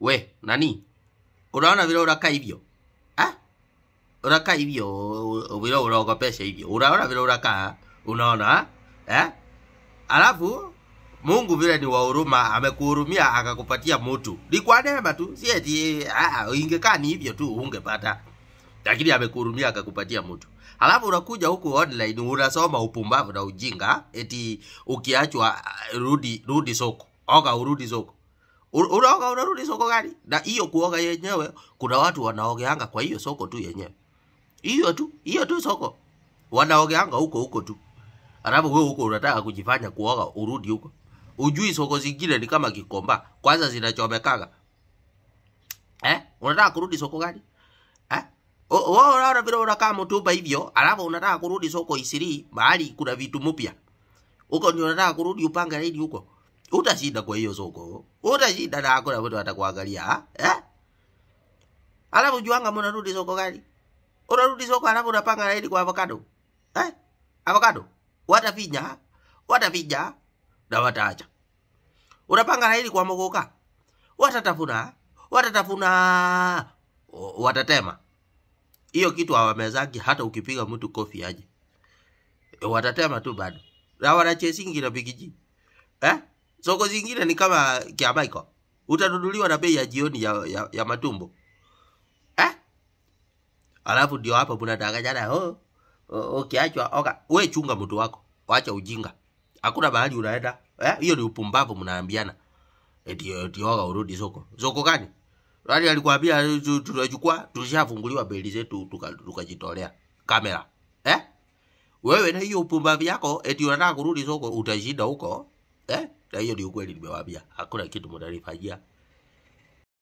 we nani unaona vile uraka hivyo ah uraka hivyo vile pesa hivyo unaona vile uraka unaona eh? alafu Mungu vile ni wa huruma, amekuhurumia akakupatia mtu. Ni kwa neema tu, si eti ingekaa ni hivyo tu ungepata, lakini amekuhurumia akakupatia mtu. Halafu unakuja huku online unasoma upumbavu na ujinga, eti ukiachwa rudi rudi soko, oga urudi soko unaoga unarudi soko gani? Na hiyo kuoga yenyewe kuna watu wanaogeanga kwa hiyo soko tu yenyewe, hiyo tu hiyo tu soko wanaogeanga huko huko tu, alafu wewe huko unataka kujifanya kuoga urudi huko. Ujui soko zingine ni kama kikomba kwanza zinachomekaga eh? Unataka kurudi soko gani eh? Wewe unaona vile unakaa mtupa hivyo, alafu unataka kurudi soko Isiri mahali kuna vitu mpya huko, ndio unataka kurudi upanga hili huko utashinda kwa hiyo soko, utashinda na hakuna mtu atakuangalia eh? Alafu juanga mbona rudi soko gani? Unarudi soko alafu unapanga laini kwa avocado eh? Avocado watafinya, watafinya na wataacha. Unapanga laini kwa mogoka, watatafuna, watatafuna, watatema hiyo kitu hawamezangi Hata ukipiga mtu kofi aje, watatema tu bado, na wanachesingi na bigiji eh? Soko zingine ni kama Kiamaika, utanunuliwa na bei ya jioni ya, ya, ya matumbo eh? Alafu ndio hapo mnadanganyana oh, oh, ukiachwa oh, okay, oka. We chunga mtu wako, wacha ujinga, hakuna mahali unaenda eh? hiyo Ni upumbavu mnaambiana eti eti oga urudi soko. Soko gani? Yaani alikwambia tunachukua tulishafunguliwa beli zetu tukajitolea tuka kamera. Eh? Wewe na hiyo upumbavu yako eti unataka kurudi soko utashinda huko. Eh? na hiyo ni ukweli, nimewaambia. hakuna kitu mnanifanyia.